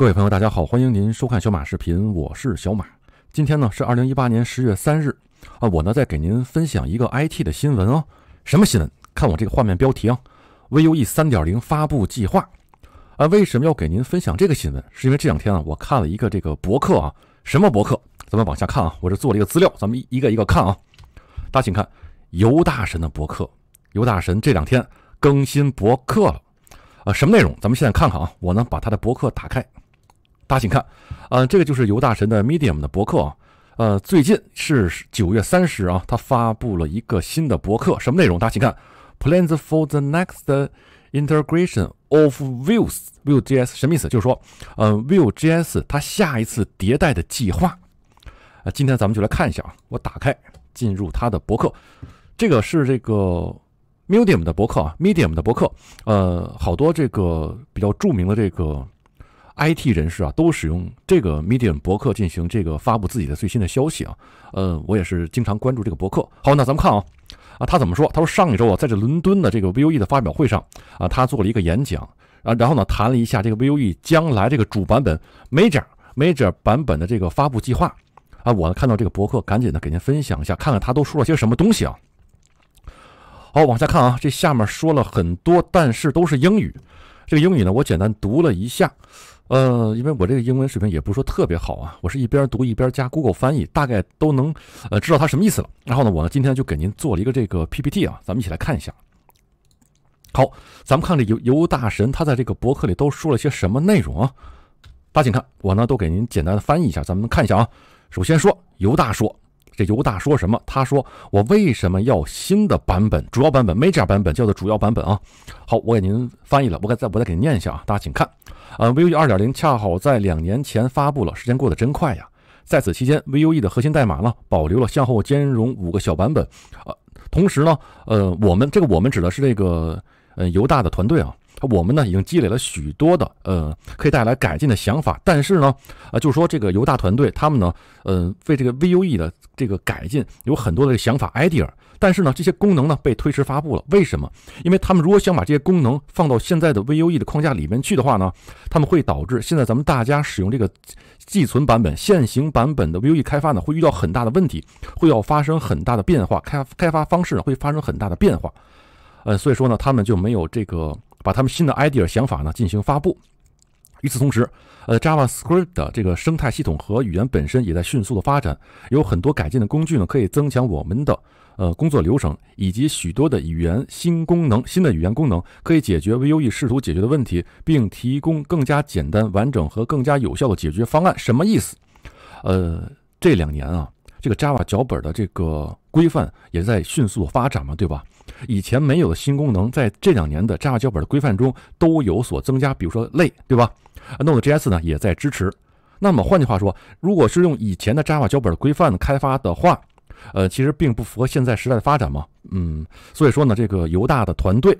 各位朋友，大家好，欢迎您收看小马视频，我是小马。今天呢是二零一八年十月三日啊，我呢在给您分享一个 IT 的新闻啊。什么新闻？看我这个画面标题啊，Vue 三点零发布计划啊。为什么要给您分享这个新闻？是因为这两天啊，我看了一个这个博客啊。什么博客？咱们往下看啊。我这做了一个资料，咱们一个一个看啊。大家请看，尤大神的博客。尤大神这两天更新博客了啊。什么内容？咱们现在看看啊。我呢把他的博客打开。大家请看，嗯，这个就是尤大神的 Medium 的博客啊。呃，最近是九月三十啊，他发布了一个新的博客，什么内容？大家请看，Plans for the next integration of Vue s Vue JS 什么意思？就是说，嗯，Vue JS 它下一次迭代的计划。啊，今天咱们就来看一下啊，我打开进入他的博客，这个是这个 Medium 的博客啊，Medium 的博客，呃，好多这个比较著名的这个。IT 人士啊，都使用这个 Medium 博客进行这个发布自己的最新的消息啊。呃，我也是经常关注这个博客。好，那咱们看啊，啊，他怎么说？他说上一周啊，在这伦敦的这个 Vue 的发表会上啊，他做了一个演讲啊，然后呢，谈了一下这个 Vue 将来这个主版本 Major Major 版本的这个发布计划啊。我呢看到这个博客，赶紧的给您分享一下，看看他都说了些什么东西啊。好，往下看啊，这下面说了很多，但是都是英语。这个英语呢，我简单读了一下，呃，因为我这个英文水平也不是说特别好啊，我是一边读一边加 Google 翻译，大概都能呃知道它什么意思了。然后呢，我呢今天就给您做了一个这个 PPT 啊，咱们一起来看一下。好，咱们看这尤尤大神他在这个博客里都说了些什么内容啊？大家请看，我呢都给您简单的翻译一下，咱们看一下啊。首先说尤大说。这犹大说什么？他说：“我为什么要新的版本？主要版本，major 版本叫做主要版本啊。”好，我给您翻译了。我再我再给您念一下啊，大家请看啊。VUE 2.0恰好在两年前发布了，时间过得真快呀。在此期间，VUE 的核心代码呢保留了向后兼容五个小版本啊。同时呢，呃，我们这个我们指的是这个呃犹大的团队啊。我们呢已经积累了许多的呃可以带来改进的想法，但是呢，呃，就是说这个犹大团队他们呢，嗯，为这个 Vue 的这个改进有很多的想法 idea，但是呢，这些功能呢被推迟发布了。为什么？因为他们如果想把这些功能放到现在的 Vue 的框架里面去的话呢，他们会导致现在咱们大家使用这个寄存版本、现行版本的 Vue 开发呢会遇到很大的问题，会要发生很大的变化，开开发方式会发生很大的变化。呃，所以说呢，他们就没有这个。把他们新的 idea 想法呢进行发布，与此同时，呃，Java Script 的这个生态系统和语言本身也在迅速的发展，有很多改进的工具呢可以增强我们的呃工作流程，以及许多的语言新功能、新的语言功能可以解决 Vue 试图解决的问题，并提供更加简单、完整和更加有效的解决方案。什么意思？呃，这两年啊，这个 Java 脚本的这个规范也在迅速的发展嘛，对吧？以前没有的新功能，在这两年的 Java 脚本的规范中都有所增加，比如说类，对吧？Node.js 呢也在支持。那么换句话说，如果是用以前的 Java 脚本的规范开发的话，呃，其实并不符合现在时代的发展嘛。嗯，所以说呢，这个犹大的团队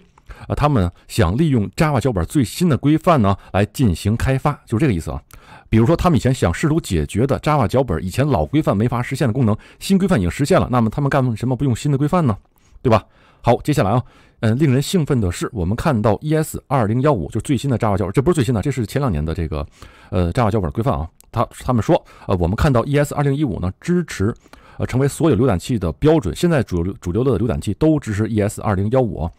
啊，他们想利用 Java 脚本最新的规范呢来进行开发，就是这个意思啊。比如说他们以前想试图解决的 Java 脚本以前老规范没法实现的功能，新规范已经实现了，那么他们干什么不用新的规范呢？对吧？好，接下来啊，嗯，令人兴奋的是，我们看到 E S 二零幺五就是最新的 Java 教，这不是最新的，这是前两年的这个，呃，Java 教本规范啊。他他们说，呃，我们看到 E S 二零一五呢，支持，呃，成为所有浏览器的标准。现在主流主流的浏览器都支持 E S 二零幺五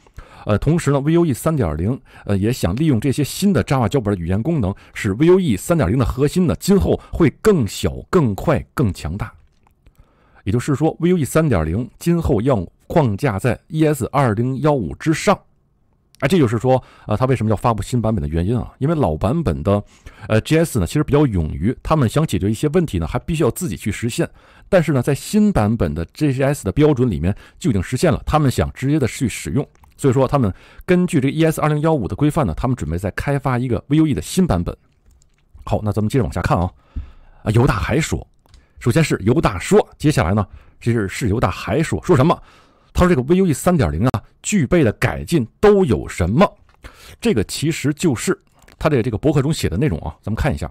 呃，同时呢，V U E 三点零，呃，也想利用这些新的 Java 教本的语言功能，使 V U E 三点零的核心呢，今后会更小、更快、更强大。也就是说，V U E 三点零今后要。框架在 ES 二零幺五之上，哎，这就是说，呃，它为什么要发布新版本的原因啊？因为老版本的呃 G S 呢，其实比较勇于，他们想解决一些问题呢，还必须要自己去实现。但是呢，在新版本的 G S 的标准里面就已经实现了，他们想直接的去使用。所以说，他们根据这个 ES 二零幺五的规范呢，他们准备再开发一个 Vue 的新版本。好，那咱们接着往下看啊。啊，尤大还说，首先是尤大说，接下来呢，是是尤大还说说什么？他说：“这个 Vue 3.0啊，具备的改进都有什么？这个其实就是他的这个博客中写的内容啊。咱们看一下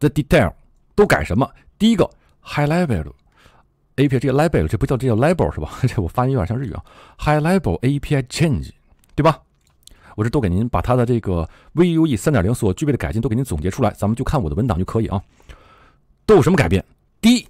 the detail 都改什么。第一个 high level API 这个 l e b e l 这不叫这叫 label 是吧？这我发音有点像日语啊。high level API change 对吧？我这都给您把它的这个 Vue 3.0所具备的改进都给您总结出来，咱们就看我的文档就可以啊。都有什么改变？第一，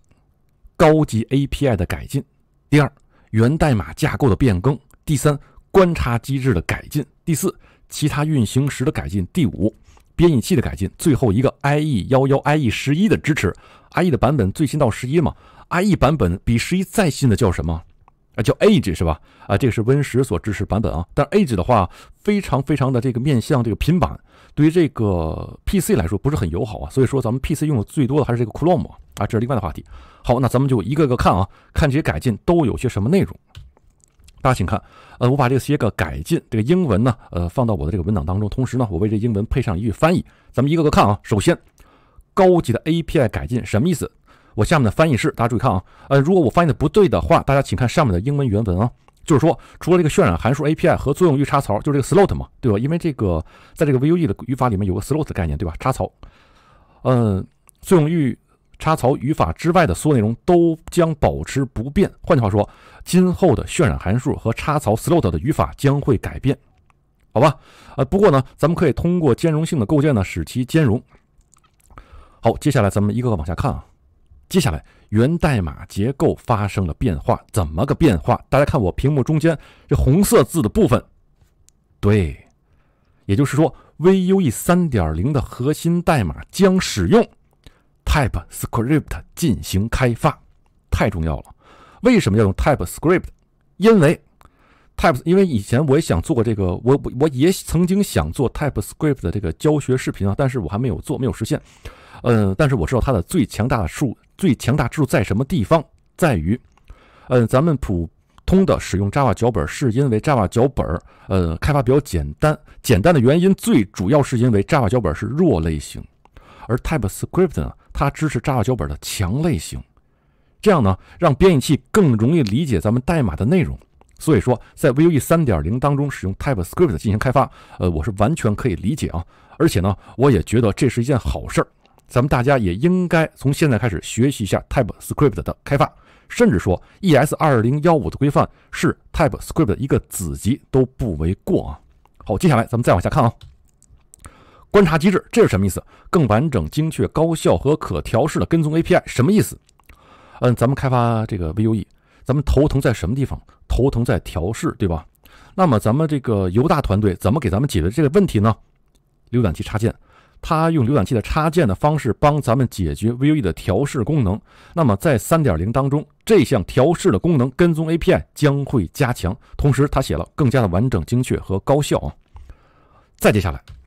高级 API 的改进。”第二，源代码架构的变更；第三，观察机制的改进；第四，其他运行时的改进；第五，编译器的改进；最后一个，IE 幺幺 IE 十一的支持。IE 的版本最新到十一嘛？IE 版本比十一再新的叫什么？啊，叫 a g e 是吧？啊，这个是 Win 十所支持版本啊。但 a g e 的话，非常非常的这个面向这个平板，对于这个 PC 来说不是很友好啊。所以说咱们 PC 用的最多的还是这个 Chrome。啊，这是另外的话题。好，那咱们就一个个看啊，看这些改进都有些什么内容。大家请看，呃，我把这些个改进这个英文呢，呃，放到我的这个文档当中，同时呢，我为这英文配上一句翻译。咱们一个个看啊。首先，高级的 API 改进什么意思？我下面的翻译是，大家注意看啊。呃，如果我翻译的不对的话，大家请看上面的英文原文啊。就是说，除了这个渲染函数 API 和作用域插槽，就是这个 slot 嘛，对吧？因为这个在这个 Vue 的语法里面有个 slot 概念，对吧？插槽，嗯，作用域。插槽语法之外的所有内容都将保持不变。换句话说，今后的渲染函数和插槽 slot 的语法将会改变，好吧？呃，不过呢，咱们可以通过兼容性的构建呢，使其兼容。好，接下来咱们一个个往下看啊。接下来，源代码结构发生了变化，怎么个变化？大家看我屏幕中间这红色字的部分，对，也就是说，Vue 3.0的核心代码将使用。TypeScript 进行开发，太重要了。为什么要用 TypeScript？因为 Type 因为以前我也想做这个，我我我也曾经想做 TypeScript 的这个教学视频啊，但是我还没有做，没有实现。嗯，但是我知道它的最强大的数最强大之处在什么地方，在于，嗯，咱们普通的使用 Java 脚本是因为 Java 脚本，呃，开发比较简单，简单的原因最主要是因为 Java 脚本是弱类型。而 TypeScript 呢，它支持 j a v a 脚本的强类型，这样呢，让编译器更容易理解咱们代码的内容。所以说，在 Vue 3.0当中使用 TypeScript 进行开发，呃，我是完全可以理解啊。而且呢，我也觉得这是一件好事儿。咱们大家也应该从现在开始学习一下 TypeScript 的开发，甚至说 ES 2015的规范是 TypeScript 的一个子集都不为过啊。好，接下来咱们再往下看啊。观察机制这是什么意思？更完整、精确、高效和可调试的跟踪 API 什么意思？嗯，咱们开发这个 Vue，咱们头疼在什么地方？头疼在调试，对吧？那么咱们这个犹大团队怎么给咱们解决这个问题呢？浏览器插件，它用浏览器的插件的方式帮咱们解决 Vue 的调试功能。那么在三点零当中，这项调试的功能跟踪 API 将会加强，同时它写了更加的完整、精确和高效啊。再接下来。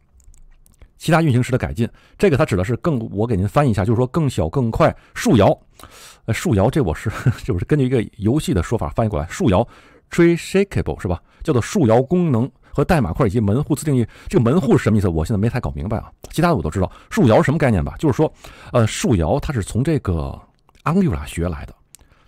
其他运行时的改进，这个它指的是更，我给您翻译一下，就是说更小更快树摇，呃树摇这我是就 是根据一个游戏的说法翻译过来，树摇 （tree shakeable） 是吧？叫做树摇功能和代码块以及门户自定义，这个门户是什么意思？我现在没太搞明白啊。其他的我都知道，树摇什么概念吧？就是说，呃，树摇它是从这个 Angular 学来的，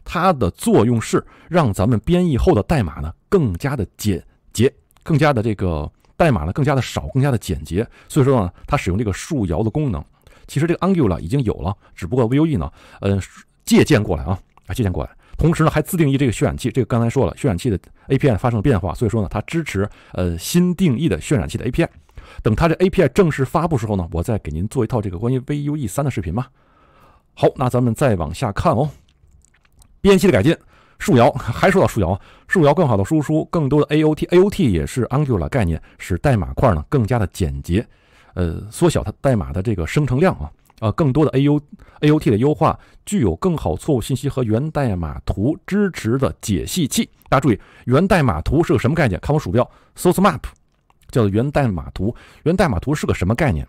它的作用是让咱们编译后的代码呢更加的简洁，更加的这个。代码呢更加的少，更加的简洁，所以说呢，它使用这个树摇的功能，其实这个 Angular 已经有了，只不过 Vue 呢，呃，借鉴过来啊，啊，借鉴过来，同时呢还自定义这个渲染器，这个刚才说了，渲染器的 API 发生了变化，所以说呢，它支持呃新定义的渲染器的 API，等它这 API 正式发布时候呢，我再给您做一套这个关于 Vue 3的视频吧。好，那咱们再往下看哦，编译的改进。树摇，还说到树摇，树摇更好的输出，更多的 AOT，AOT 也是 Angular 概念，使代码块呢更加的简洁，呃，缩小它代码的这个生成量啊，呃，更多的 AU，AOT 的优化，具有更好错误信息和源代码图支持的解析器。大家注意，源代码图是个什么概念？看我鼠标，Source Map，叫做源代码图。源代码图是个什么概念？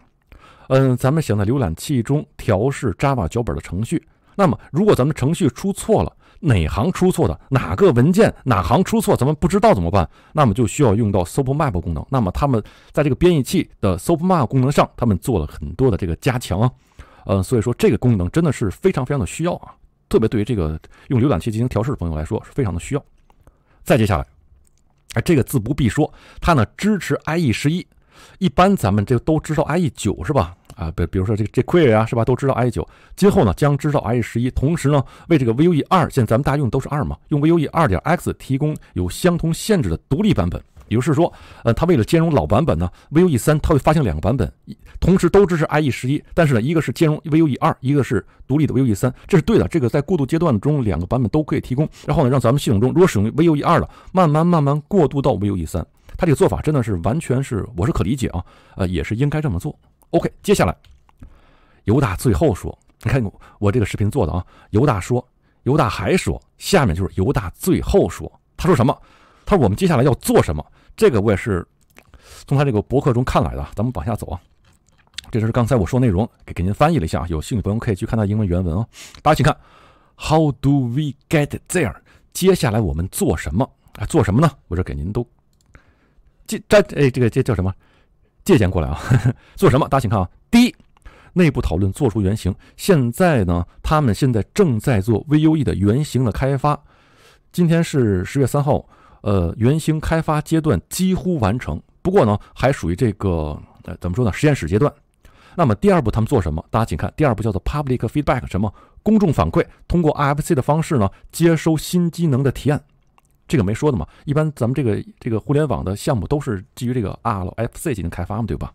嗯，咱们想在浏览器中调试 Java 脚本的程序，那么如果咱们程序出错了。哪行出错的，哪个文件哪行出错，咱们不知道怎么办，那么就需要用到 Super Map 功能。那么他们在这个编译器的 Super Map 功能上，他们做了很多的这个加强啊，呃，所以说这个功能真的是非常非常的需要啊，特别对于这个用浏览器进行调试的朋友来说是非常的需要。再接下来，哎，这个自不必说，它呢支持 IE 十一，一般咱们这都知道 IE 九是吧？啊，比比如说这个这 Core 啊，是吧？都知道 i 九，今后呢将知道 i 十一。同时呢，为这个 Vue 二，现在咱们大家用都是二嘛，用 Vue 二点 x 提供有相同限制的独立版本。也就是说，呃，它为了兼容老版本呢，Vue 三它会发行两个版本，同时都支持 i e 十一。但是呢，一个是兼容 Vue 二，一个是独立的 Vue 三，这是对的。这个在过渡阶段中，两个版本都可以提供。然后呢，让咱们系统中如果使用 Vue 二了，慢慢慢慢过渡到 Vue 三。它这个做法真的是完全是，我是可理解啊，呃，也是应该这么做。OK，接下来犹大最后说：“你看我这个视频做的啊。”犹大说：“犹大还说，下面就是犹大最后说，他说什么？他说我们接下来要做什么？这个我也是从他这个博客中看来的。咱们往下走啊，这就是刚才我说内容，给给您翻译了一下啊。有兴趣朋友可以去看他英文原文啊。大家请看，How do we get there？接下来我们做什么？啊，做什么呢？我这给您都这这哎，这个这叫什么？”借鉴过来啊！做什么？大家请看啊！第一，内部讨论做出原型。现在呢，他们现在正在做 VUE 的原型的开发。今天是十月三号，呃，原型开发阶段几乎完成。不过呢，还属于这个呃怎么说呢？实验室阶段。那么第二步他们做什么？大家请看，第二步叫做 public feedback，什么公众反馈？通过 RFC 的方式呢，接收新机能的提案。这个没说的嘛，一般咱们这个这个互联网的项目都是基于这个 LFC 进行开发嘛，对吧？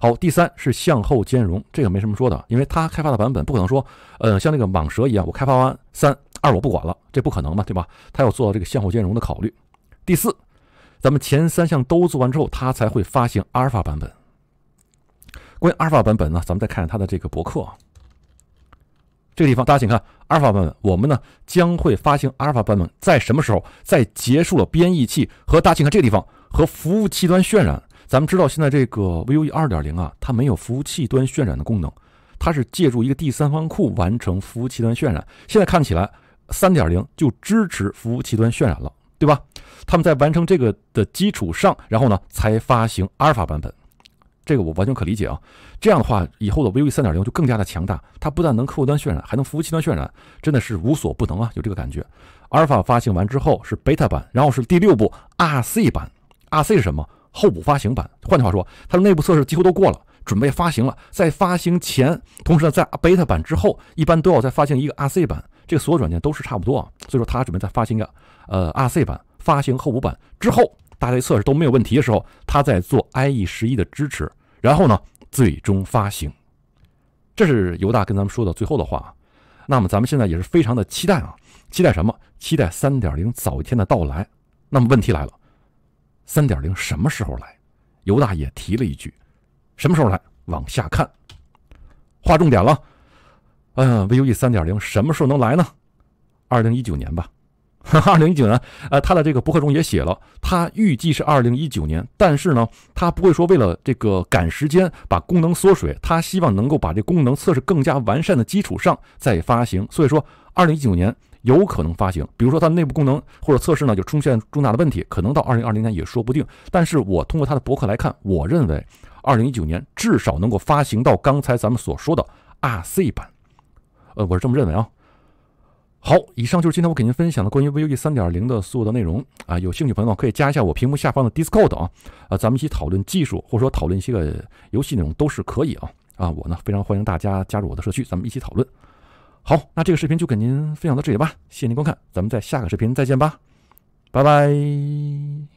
好，第三是向后兼容，这个没什么说的，因为它开发的版本不可能说，呃，像那个蟒蛇一样，我开发完三二我不管了，这不可能嘛，对吧？它要做到这个向后兼容的考虑。第四，咱们前三项都做完之后，它才会发行阿尔法版本。关于阿尔法版本呢，咱们再看看它的这个博客。这个地方，大家请看阿尔法版本。我们呢将会发行阿尔法版本，在什么时候？在结束了编译器和大家请看这个地方和服务器端渲染。咱们知道现在这个 Vue 2.0啊，它没有服务器端渲染的功能，它是借助一个第三方库完成服务器端渲染。现在看起来3.0就支持服务器端渲染了，对吧？他们在完成这个的基础上，然后呢才发行阿尔法版本。这个我完全可理解啊！这样的话，以后的 VUE 三点零就更加的强大。它不但能客户端渲染，还能服务器端渲染，真的是无所不能啊！有这个感觉。阿尔法发行完之后是贝塔版，然后是第六部 RC 版。RC 是什么？后补发行版。换句话说，它的内部测试几乎都过了，准备发行了。在发行前，同时呢，在贝塔版之后，一般都要再发行一个 RC 版。这个所有软件都是差不多啊。所以说，它准备再发行一个呃 RC 版，发行后补版之后。大类测试都没有问题的时候，他在做 IE 十一的支持，然后呢，最终发行。这是犹大跟咱们说的最后的话。那么咱们现在也是非常的期待啊，期待什么？期待三点零早一天的到来。那么问题来了，三点零什么时候来？犹大也提了一句，什么时候来？往下看，划重点了。嗯，Vue 三点零什么时候能来呢？二零一九年吧。二零一九年，呃，他的这个博客中也写了，他预计是二零一九年，但是呢，他不会说为了这个赶时间把功能缩水，他希望能够把这功能测试更加完善的基础上再发行，所以说二零一九年有可能发行，比如说它的内部功能或者测试呢就出现重大的问题，可能到二零二零年也说不定，但是我通过他的博客来看，我认为二零一九年至少能够发行到刚才咱们所说的 RC 版，呃，我是这么认为啊。好，以上就是今天我给您分享的关于 V U e 三点零的所有的内容啊。有兴趣朋友可以加一下我屏幕下方的 Discord 啊，啊，咱们一起讨论技术，或者说讨论一些个游戏内容都是可以啊。啊，我呢非常欢迎大家加入我的社区，咱们一起讨论。好，那这个视频就给您分享到这里吧，谢谢您观看，咱们在下个视频再见吧，拜拜。